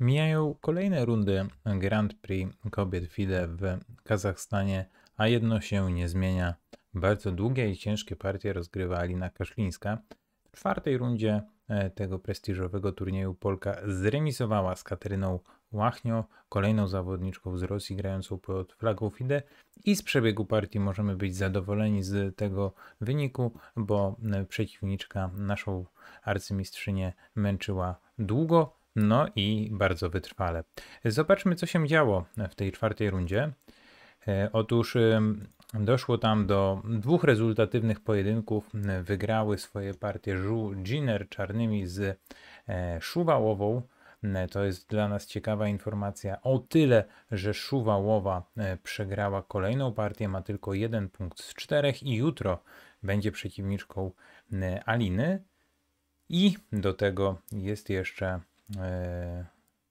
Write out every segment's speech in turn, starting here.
Mijają kolejne rundy Grand Prix kobiet FIDE w Kazachstanie, a jedno się nie zmienia. Bardzo długie i ciężkie partie rozgrywa Alina Kaszlińska. W czwartej rundzie e, tego prestiżowego turnieju Polka zremisowała z Kateryną Łachnio, kolejną zawodniczką z Rosji grającą pod flagą FIDE i z przebiegu partii możemy być zadowoleni z tego wyniku, bo e, przeciwniczka naszą arcymistrzynię męczyła długo, no i bardzo wytrwale. Zobaczmy, co się działo w tej czwartej rundzie. E, otóż doszło tam do dwóch rezultatywnych pojedynków. Wygrały swoje partie Żu Jiner czarnymi z e, Szuwałową. E, to jest dla nas ciekawa informacja o tyle, że Szuwałowa przegrała kolejną partię, ma tylko jeden punkt z czterech i jutro będzie przeciwniczką Aliny. I do tego jest jeszcze E,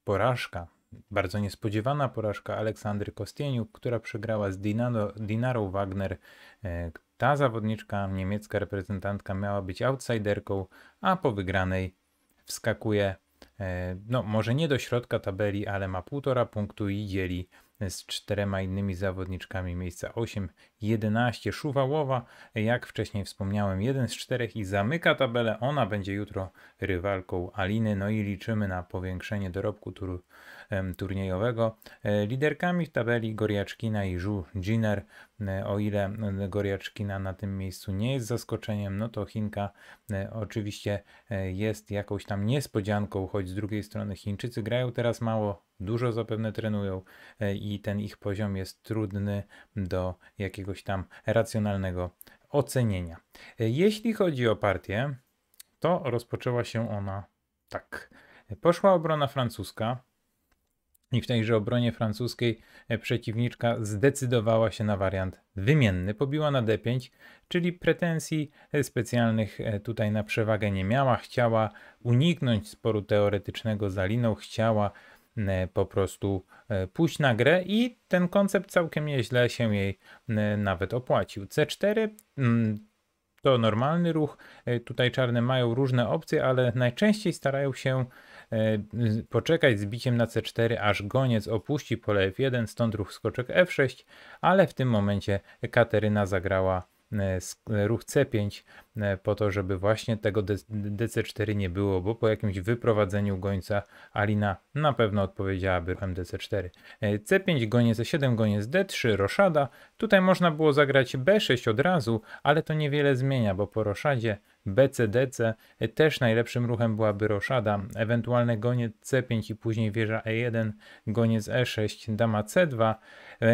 porażka, bardzo niespodziewana porażka Aleksandry Kostieniuk, która przegrała z Dinaro, Dinarą Wagner. E, ta zawodniczka, niemiecka reprezentantka, miała być outsiderką, a po wygranej wskakuje, e, no może nie do środka tabeli, ale ma półtora punktu i dzieli z czterema innymi zawodniczkami miejsca 8, 11 Szuwałowa, jak wcześniej wspomniałem, jeden z czterech i zamyka tabelę. Ona będzie jutro rywalką Aliny, no i liczymy na powiększenie dorobku turu turniejowego. E, liderkami w tabeli Goriaczkina i Zhu Giner. E, o ile e, Goriaczkina na tym miejscu nie jest zaskoczeniem, no to Chinka oczywiście jest jakąś tam niespodzianką, choć z drugiej strony Chińczycy grają teraz mało dużo zapewne trenują i ten ich poziom jest trudny do jakiegoś tam racjonalnego ocenienia. Jeśli chodzi o partię, to rozpoczęła się ona tak. Poszła obrona francuska, i w tejże obronie francuskiej e, przeciwniczka zdecydowała się na wariant wymienny. Pobiła na D5, czyli pretensji e, specjalnych e, tutaj na przewagę nie miała. Chciała uniknąć sporu teoretycznego z Aliną, chciała po prostu pójść na grę i ten koncept całkiem nieźle się jej nawet opłacił. C4 to normalny ruch. Tutaj czarne mają różne opcje, ale najczęściej starają się E, poczekać z biciem na c4, aż goniec opuści pole f1, stąd ruch skoczek f6, ale w tym momencie Kateryna zagrała e, e, ruch c5, E, po to, żeby właśnie tego DC4 nie było, bo po jakimś wyprowadzeniu gońca Alina na pewno odpowiedziałaby ruchem DC4. C5 e, goniec E7 goniec D3 roszada. Tutaj można było zagrać B6 od razu, ale to niewiele zmienia, bo po roszadzie BCDC e, też najlepszym ruchem byłaby roszada, ewentualny goniec C5 i później wieża E1, goniec E6, dama C2,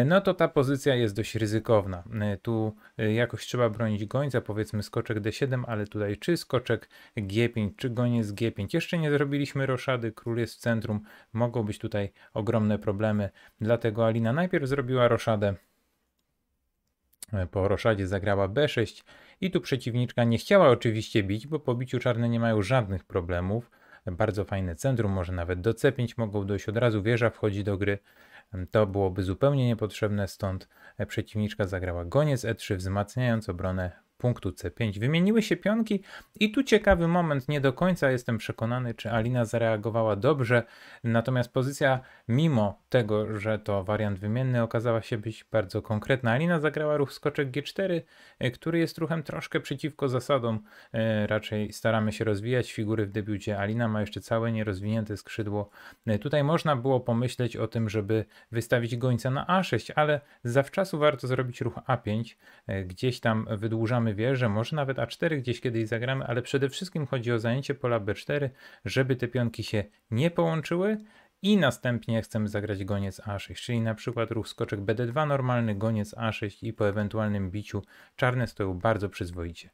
no to ta pozycja jest dość ryzykowna. Tu jakoś trzeba bronić gońca, powiedzmy skoczek D7 ale tutaj czy skoczek G5, czy goniec G5. Jeszcze nie zrobiliśmy roszady, król jest w centrum. Mogą być tutaj ogromne problemy, dlatego Alina najpierw zrobiła roszadę. E, po roszadzie zagrała B6 i tu przeciwniczka nie chciała oczywiście bić, bo po biciu czarne nie mają żadnych problemów. Bardzo fajne centrum, może nawet do C5 mogą dojść od razu, wieża wchodzi do gry. E, to byłoby zupełnie niepotrzebne, stąd e, przeciwniczka zagrała goniec E3, wzmacniając obronę punktu C5. Wymieniły się pionki i tu ciekawy moment, nie do końca jestem przekonany, czy Alina zareagowała dobrze, natomiast pozycja, mimo tego, że to wariant wymienny, okazała się być bardzo konkretna. Alina zagrała ruch skoczek G4, e, który jest ruchem troszkę przeciwko zasadom, e, raczej staramy się rozwijać figury w debiucie. Alina ma jeszcze całe nierozwinięte skrzydło. E, tutaj można było pomyśleć o tym, żeby wystawić gońca na A6, ale zawczasu warto zrobić ruch A5, gdzieś tam wydłużamy gramy że może nawet A4 gdzieś kiedyś zagramy, ale przede wszystkim chodzi o zajęcie pola B4, żeby te pionki się nie połączyły i następnie chcemy zagrać goniec A6, czyli na przykład ruch skoczek BD2 normalny, goniec A6 i po ewentualnym biciu czarne stoją bardzo przyzwoicie.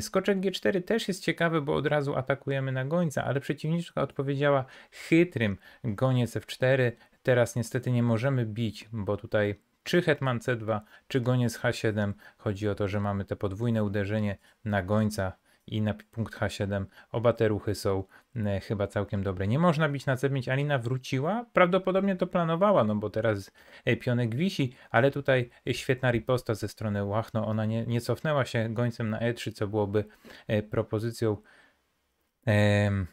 Skoczek G4 też jest ciekawy, bo od razu atakujemy na gońca, ale przeciwniczka odpowiedziała chytrym goniec F4, Teraz niestety nie możemy bić, bo tutaj czy hetman c2, czy goniec h7. Chodzi o to, że mamy te podwójne uderzenie na gońca i na punkt H7. Oba te ruchy są e, chyba całkiem dobre. Nie można bić na C5. Alina wróciła? Prawdopodobnie to planowała, no bo teraz e, pionek wisi, ale tutaj e, świetna riposta ze strony Łachno. Ona nie, nie cofnęła się gońcem na E3, co byłoby e, propozycją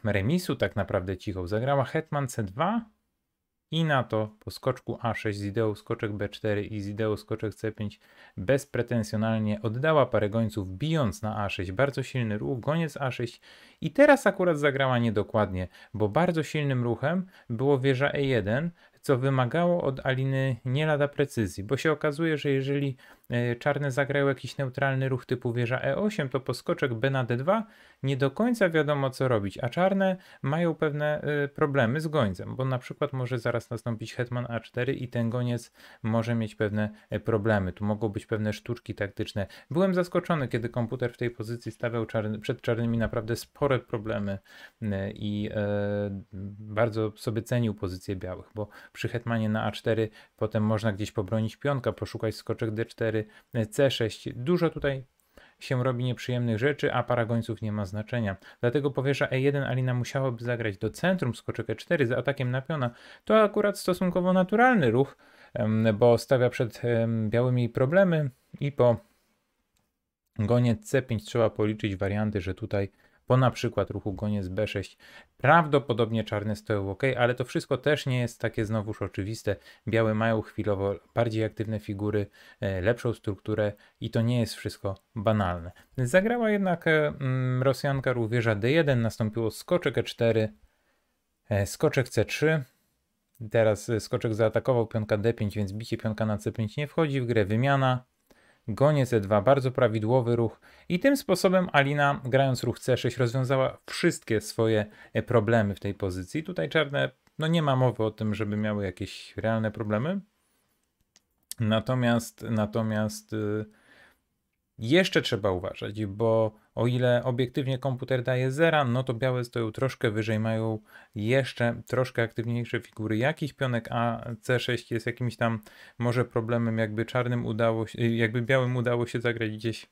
remisu tak naprawdę cichą. Zagrała hetman C2, i na to po skoczku A6 z ideą skoczek B4 i z ideą skoczek C5 bezpretensjonalnie oddała parę gońców bijąc na A6. Bardzo silny ruch, goniec A6 i teraz akurat zagrała niedokładnie, bo bardzo silnym ruchem było wieża E1, co wymagało od Aliny nie lada precyzji, bo się okazuje, że jeżeli e, czarne zagrają jakiś neutralny ruch typu wieża E8, to poskoczek B na e D2 nie do końca wiadomo co robić, a czarne mają pewne e, problemy z gońcem, bo na przykład może zaraz nastąpić hetman A4 i ten goniec może mieć pewne problemy, tu mogą być pewne sztuczki taktyczne. Byłem zaskoczony, kiedy komputer w tej pozycji stawiał czarny, przed czarnymi naprawdę spore problemy i bardzo sobie cenił pozycję białych, bo przy hetmanie na a4 potem można gdzieś pobronić pionka, poszukać skoczek d4, c6. Dużo tutaj się robi nieprzyjemnych rzeczy, a para gońców nie ma znaczenia. Dlatego powierza E1 Alina musiałaby zagrać do centrum skoczek E4 z atakiem na piona. To akurat stosunkowo naturalny ruch, bo stawia przed białymi problemy i po gonie C5 trzeba policzyć warianty, że tutaj po na przykład ruchu goniec B6, prawdopodobnie czarne stoją ok, ale to wszystko też nie jest takie znowuż oczywiste. Białe mają chwilowo bardziej aktywne figury, e, lepszą strukturę i to nie jest wszystko banalne. Zagrała jednak e, mm, Rosjanka Rosjanka rówieża D1, nastąpiło skoczek E4, e, skoczek C3, Teraz skoczek zaatakował pionka D5, więc bicie pionka na C5 nie wchodzi w grę. Wymiana, gonie z 2 bardzo prawidłowy ruch i tym sposobem Alina grając ruch c6 rozwiązała wszystkie swoje e, problemy w tej pozycji. Tutaj czarne no nie ma mowy o tym, żeby miały jakieś realne problemy. Natomiast natomiast yy, jeszcze trzeba uważać, bo o ile obiektywnie komputer daje zera, no to białe stoją troszkę wyżej, mają jeszcze troszkę aktywniejsze figury. Jakich pionek A, C6 jest jakimś tam może problemem, jakby czarnym udało się, jakby białym udało się zagrać gdzieś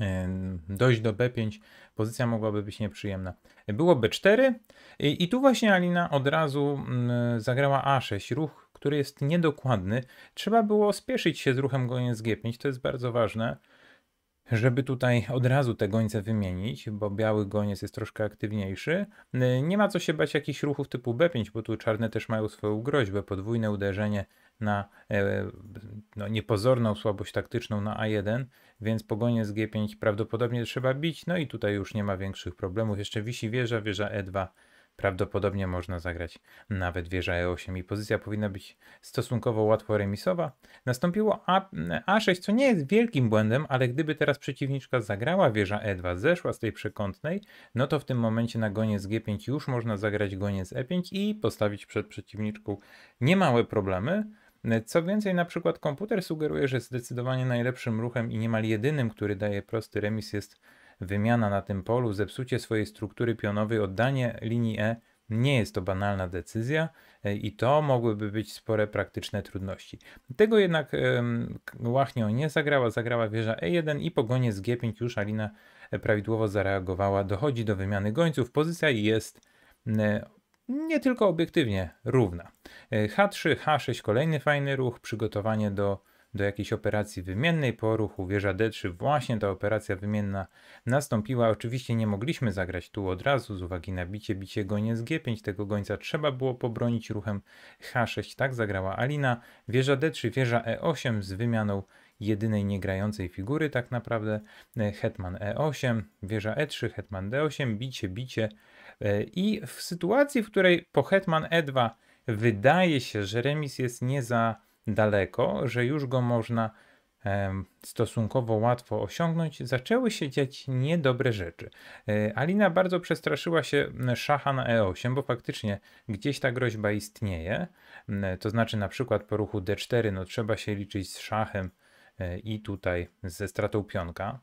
e, dojść do B5, pozycja mogłaby być nieprzyjemna. Było B4 i, i tu właśnie Alina od razu mm, zagrała A6, ruch który jest niedokładny, trzeba było spieszyć się z ruchem z G5, to jest bardzo ważne, żeby tutaj od razu te gońce wymienić, bo biały goniec jest troszkę aktywniejszy. Nie ma co się bać jakichś ruchów typu B5, bo tu czarne też mają swoją groźbę, podwójne uderzenie na e, no, niepozorną słabość taktyczną na A1, więc pogonie z G5 prawdopodobnie trzeba bić, no i tutaj już nie ma większych problemów. Jeszcze wisi wieża, wieża E2, Prawdopodobnie można zagrać nawet wieża E8 i pozycja powinna być stosunkowo łatwo remisowa. Nastąpiło A, A6, co nie jest wielkim błędem, ale gdyby teraz przeciwniczka zagrała wieża E2, zeszła z tej przekątnej, no to w tym momencie na goniec G5 już można zagrać goniec E5 i postawić przed przeciwniczką niemałe problemy. Co więcej, na przykład komputer sugeruje, że zdecydowanie najlepszym ruchem i niemal jedynym, który daje prosty remis jest wymiana na tym polu, zepsucie swojej struktury pionowej, oddanie linii E nie jest to banalna decyzja e, i to mogłyby być spore praktyczne trudności. Tego jednak łachnią nie zagrała, zagrała wieża E1 i po gonie z G5 już Alina e, prawidłowo zareagowała. Dochodzi do wymiany gońców, pozycja jest nie tylko obiektywnie równa. H3, e, H6 kolejny fajny ruch, przygotowanie do do jakiejś operacji wymiennej po ruchu wieża D3. Właśnie ta operacja wymienna nastąpiła. Oczywiście nie mogliśmy zagrać tu od razu z uwagi na bicie. Bicie goniec G5 tego gońca trzeba było pobronić ruchem H6. Tak zagrała Alina. Wieża D3, wieża E8 z wymianą jedynej niegrającej figury tak naprawdę. E, hetman E8, wieża E3, hetman D8, bicie, bicie. E, I w sytuacji, w której po hetman E2 wydaje się, że remis jest nie za daleko, że już go można stosunkowo łatwo osiągnąć, zaczęły się dziać niedobre rzeczy. E, Alina bardzo przestraszyła się szacha na E8, bo faktycznie gdzieś ta groźba istnieje. To znaczy na przykład po ruchu D4 no, trzeba się liczyć z szachem e, i tutaj ze stratą pionka.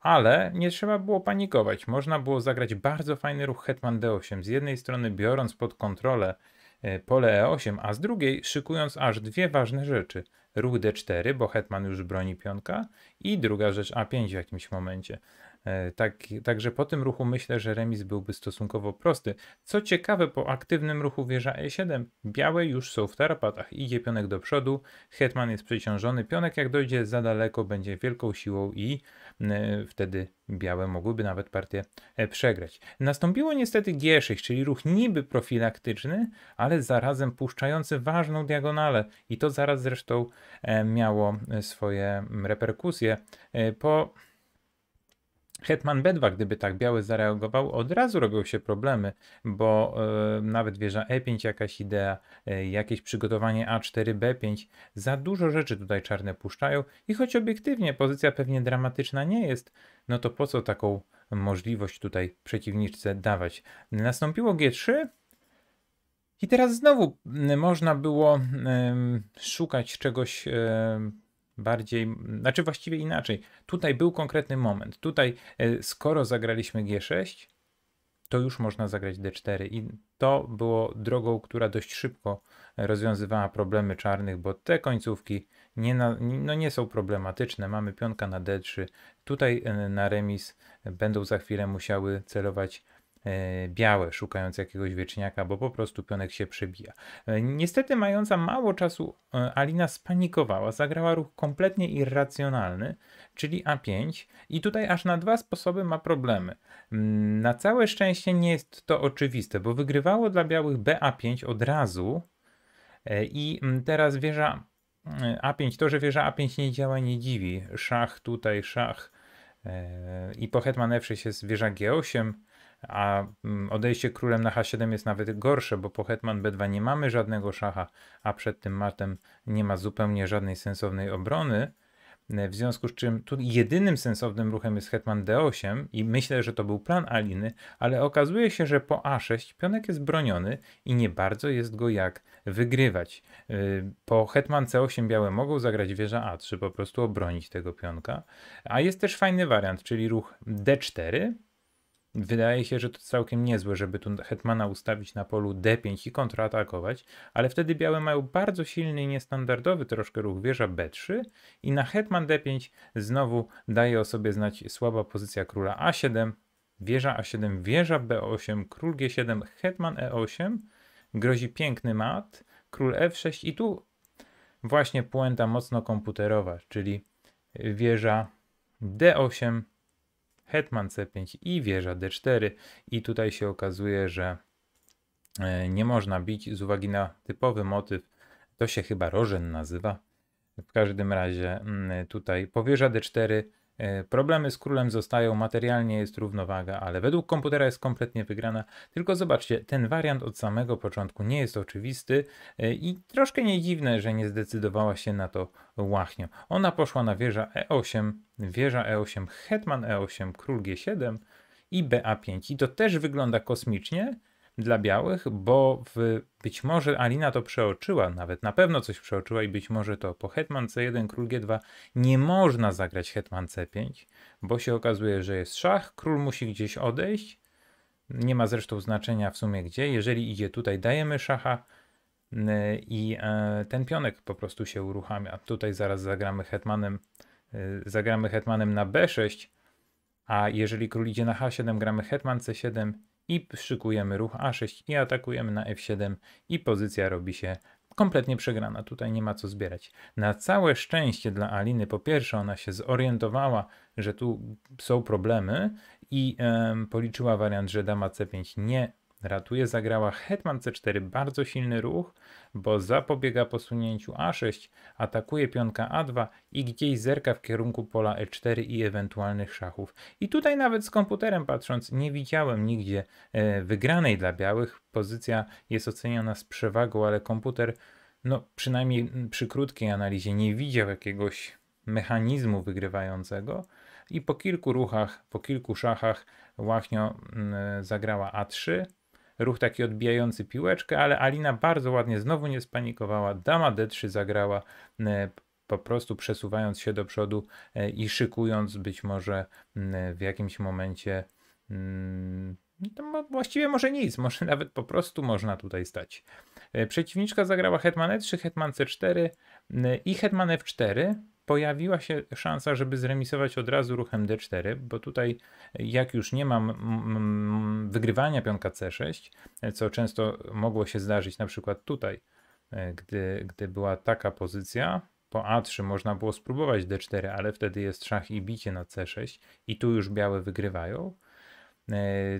Ale nie trzeba było panikować. Można było zagrać bardzo fajny ruch hetman D8. Z jednej strony biorąc pod kontrolę E, pole E8, a z drugiej szykując aż dwie ważne rzeczy. Ruch D4, bo hetman już broni pionka i druga rzecz A5 w jakimś momencie. E, tak, także po tym ruchu myślę, że remis byłby stosunkowo prosty. Co ciekawe, po aktywnym ruchu wieża E7 białe już są w tarapatach. Idzie pionek do przodu, hetman jest przeciążony, pionek jak dojdzie za daleko będzie wielką siłą i y, wtedy białe mogłyby nawet partię e, przegrać. Nastąpiło niestety G6, czyli ruch niby profilaktyczny, ale zarazem puszczający ważną diagonalę i to zaraz zresztą miało swoje reperkusje. Po Hetman Bedwa, gdyby tak biały zareagował, od razu robią się problemy, bo e, nawet wieża E5 jakaś idea, e, jakieś przygotowanie A4, B5, za dużo rzeczy tutaj czarne puszczają i choć obiektywnie pozycja pewnie dramatyczna nie jest, no to po co taką możliwość tutaj przeciwniczce dawać? Nastąpiło G3, i teraz znowu można było szukać czegoś bardziej, znaczy właściwie inaczej. Tutaj był konkretny moment. Tutaj, e, skoro zagraliśmy G6, to już można zagrać D4 i to było drogą, która dość szybko rozwiązywała problemy czarnych, bo te końcówki nie, na, no nie są problematyczne. Mamy pionka na D3. Tutaj e, na remis będą za chwilę musiały celować E, białe, szukając jakiegoś wieczniaka, bo po prostu pionek się przebija. E, niestety, mająca mało czasu, e, Alina spanikowała, zagrała ruch kompletnie irracjonalny, czyli A5, i tutaj aż na dwa sposoby ma problemy. Mm, na całe szczęście nie jest to oczywiste, bo wygrywało dla białych BA5 od razu. I mm, teraz wieża a5, to, że wieża A5 nie działa, nie dziwi. Szach tutaj, szach. I po hetman F6 jest wieża G8, a mm, odejście królem na h7 jest nawet gorsze, bo po hetman b2 nie mamy żadnego szacha, a przed tym matem nie ma zupełnie żadnej sensownej obrony, e, w związku z czym tu jedynym sensownym ruchem jest hetman d8 i myślę, że to był plan Aliny, ale okazuje się, że po a6 pionek jest broniony i nie bardzo jest go jak wygrywać. E, po hetman c8 białe mogą zagrać wieża a3, po prostu obronić tego pionka. A jest też fajny wariant, czyli ruch d4, Wydaje się, że to całkiem niezłe, żeby tu Hetmana ustawić na polu D5 i kontratakować, ale wtedy białe mają bardzo silny i niestandardowy troszkę ruch wieża B3 i na Hetman D5 znowu daje o sobie znać słaba pozycja króla A7, wieża A7, wieża B8, król G7, Hetman E8, grozi piękny mat, król F6 i tu właśnie puenta mocno komputerowa, czyli wieża D8, hetman c5 i wieża d4 i tutaj się okazuje, że e, nie można bić z uwagi na typowy motyw, to się chyba rożen nazywa. W każdym razie mm, tutaj powieża d4 E, problemy z królem zostają, materialnie jest równowaga, ale według komputera jest kompletnie wygrana. Tylko zobaczcie, ten wariant od samego początku nie jest oczywisty e, i troszkę nie dziwne, że nie zdecydowała się na to łachnio. Ona poszła na wieża E8, wieża E8, hetman E8, król G7 i BA5. I to też wygląda kosmicznie, dla białych, bo w, być może Alina to przeoczyła, nawet na pewno coś przeoczyła i być może to po hetman c1, król g2 nie można zagrać hetman c5, bo się okazuje, że jest szach, król musi gdzieś odejść, nie ma zresztą znaczenia w sumie gdzie, jeżeli idzie tutaj dajemy szacha, i e, ten pionek po prostu się uruchamia. Tutaj zaraz zagramy hetmanem, e, zagramy hetmanem na b6, a jeżeli król idzie na h7, gramy hetman c7 i szykujemy ruch A6 i atakujemy na F7 i pozycja robi się kompletnie przegrana. Tutaj nie ma co zbierać. Na całe szczęście dla Aliny, po pierwsze ona się zorientowała, że tu są problemy i e, policzyła wariant, że dama C5 nie Ratuje zagrała hetman c4, bardzo silny ruch, bo zapobiega posunięciu a6, atakuje pionka a2 i gdzieś zerka w kierunku pola e4 i ewentualnych szachów. I tutaj nawet z komputerem patrząc nie widziałem nigdzie e, wygranej dla białych. Pozycja jest oceniana z przewagą, ale komputer no przynajmniej przy krótkiej analizie nie widział jakiegoś mechanizmu wygrywającego i po kilku ruchach, po kilku szachach Łachnio mm, zagrała A3, ruch taki odbijający piłeczkę, ale Alina bardzo ładnie znowu nie spanikowała. Dama D3 zagrała e, po prostu przesuwając się do przodu e, i szykując być może w jakimś momencie mm, no właściwie może nic, może nawet po prostu można tutaj stać. E, przeciwniczka zagrała hetman e3, hetman c4 i hetman f4, pojawiła się szansa, żeby zremisować od razu ruchem d4, bo tutaj jak już nie mam wygrywania pionka c6, co często mogło się zdarzyć na przykład tutaj, e, gdy, gdy była taka pozycja, po a3 można było spróbować d4, ale wtedy jest szach i bicie na c6 i tu już białe wygrywają, e,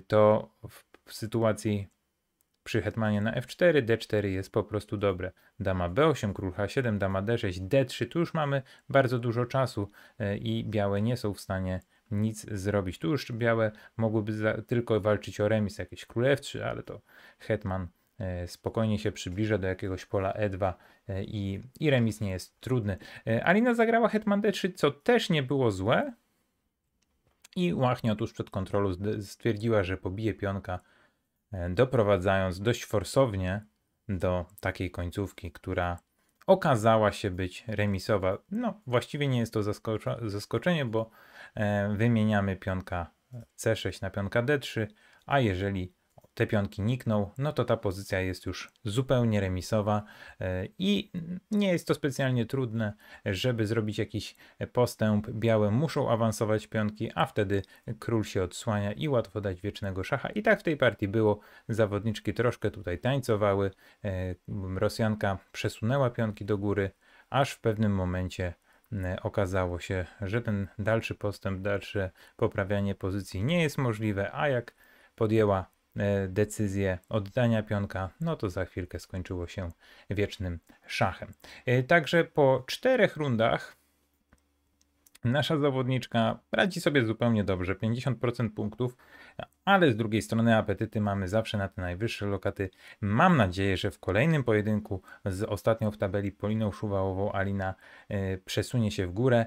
to w sytuacji przy hetmanie na f4, d4 jest po prostu dobre. Dama b8, król h7, dama d6, d3. Tu już mamy bardzo dużo czasu e, i białe nie są w stanie nic zrobić. Tu już białe mogłyby za, tylko walczyć o remis, jakieś król f3, ale to hetman e, spokojnie się przybliża do jakiegoś pola E2 e, i, i remis nie jest trudny. Alina zagrała hetman D3, co też nie było złe i łachnia tuż przed kontrolą stwierdziła, że pobije pionka E, doprowadzając dość forsownie do takiej końcówki, która okazała się być remisowa. No, właściwie nie jest to zaskoczenie, bo e, wymieniamy pionka C6 na pionka D3, a jeżeli te pionki nikną, no to ta pozycja jest już zupełnie remisowa e, i nie jest to specjalnie trudne, żeby zrobić jakiś postęp. Białe muszą awansować pionki, a wtedy król się odsłania i łatwo dać wiecznego szacha. I tak w tej partii było. Zawodniczki troszkę tutaj tańcowały. E, Rosjanka przesunęła pionki do góry, aż w pewnym momencie okazało się, że ten dalszy postęp, dalsze poprawianie pozycji nie jest możliwe, a jak podjęła E, decyzję oddania pionka, no to za chwilkę skończyło się wiecznym szachem. E, także po czterech rundach nasza zawodniczka radzi sobie zupełnie dobrze, 50% punktów, ale z drugiej strony apetyty mamy zawsze na te najwyższe lokaty. Mam nadzieję, że w kolejnym pojedynku z ostatnią w tabeli Poliną Szuwałową Alina e, przesunie się w górę,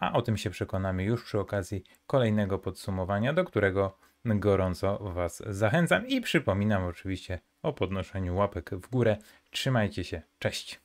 a o tym się przekonamy już przy okazji kolejnego podsumowania, do którego gorąco Was zachęcam i przypominam oczywiście o podnoszeniu łapek w górę. Trzymajcie się, cześć!